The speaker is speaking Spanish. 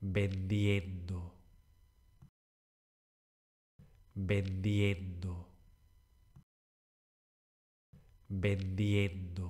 vendiendo, vendiendo, vendiendo.